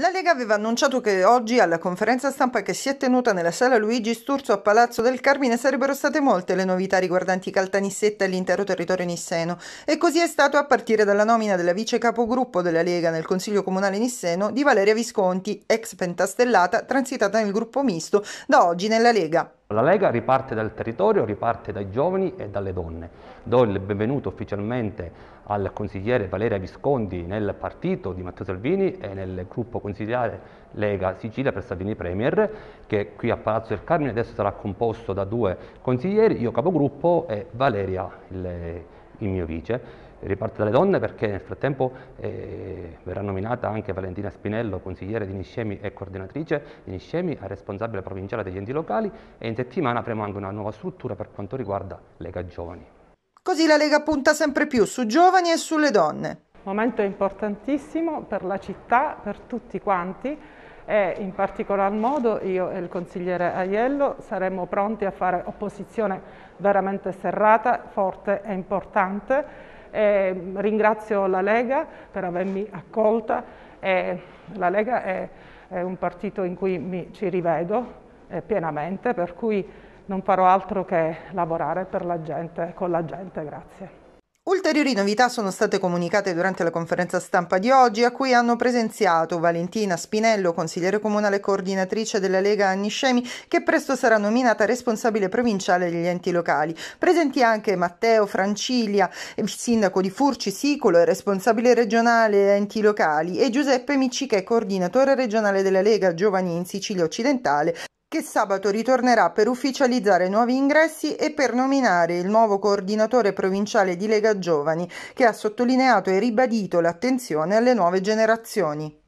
La Lega aveva annunciato che oggi alla conferenza stampa che si è tenuta nella sala Luigi Sturzo a Palazzo del Carmine sarebbero state molte le novità riguardanti Caltanissetta e l'intero territorio nisseno e così è stato a partire dalla nomina della vice capogruppo della Lega nel Consiglio Comunale Nisseno di Valeria Visconti, ex pentastellata transitata nel gruppo misto da oggi nella Lega. La Lega riparte dal territorio, riparte dai giovani e dalle donne. Do il benvenuto ufficialmente al consigliere Valeria Visconti nel partito di Matteo Salvini e nel gruppo consigliere Lega Sicilia per Salvini Premier, che qui a Palazzo del Carmine adesso sarà composto da due consiglieri, io capogruppo e Valeria il, il mio vice riparte dalle donne perché nel frattempo eh, verrà nominata anche Valentina Spinello, consigliere di Niscemi e coordinatrice di Niscemi, responsabile provinciale degli enti locali e in settimana avremo anche una nuova struttura per quanto riguarda Lega Giovani. Così la Lega punta sempre più su giovani e sulle donne. Momento importantissimo per la città, per tutti quanti e in particolar modo io e il consigliere Aiello saremo pronti a fare opposizione veramente serrata, forte e importante eh, ringrazio la Lega per avermi accolta. Eh, la Lega è, è, un partito in cui mi, ci rivedo eh, pienamente, per cui non farò altro che lavorare per la gente, con la gente. Grazie. Ulteriori novità sono state comunicate durante la conferenza stampa di oggi, a cui hanno presenziato Valentina Spinello, consigliere comunale e coordinatrice della Lega Anniscemi, che presto sarà nominata responsabile provinciale degli enti locali. Presenti anche Matteo Francilia, sindaco di Furci Sicolo e responsabile regionale enti locali, e Giuseppe Micci che è coordinatore regionale della Lega Giovani in Sicilia Occidentale, che sabato ritornerà per ufficializzare nuovi ingressi e per nominare il nuovo coordinatore provinciale di Lega Giovani, che ha sottolineato e ribadito l'attenzione alle nuove generazioni.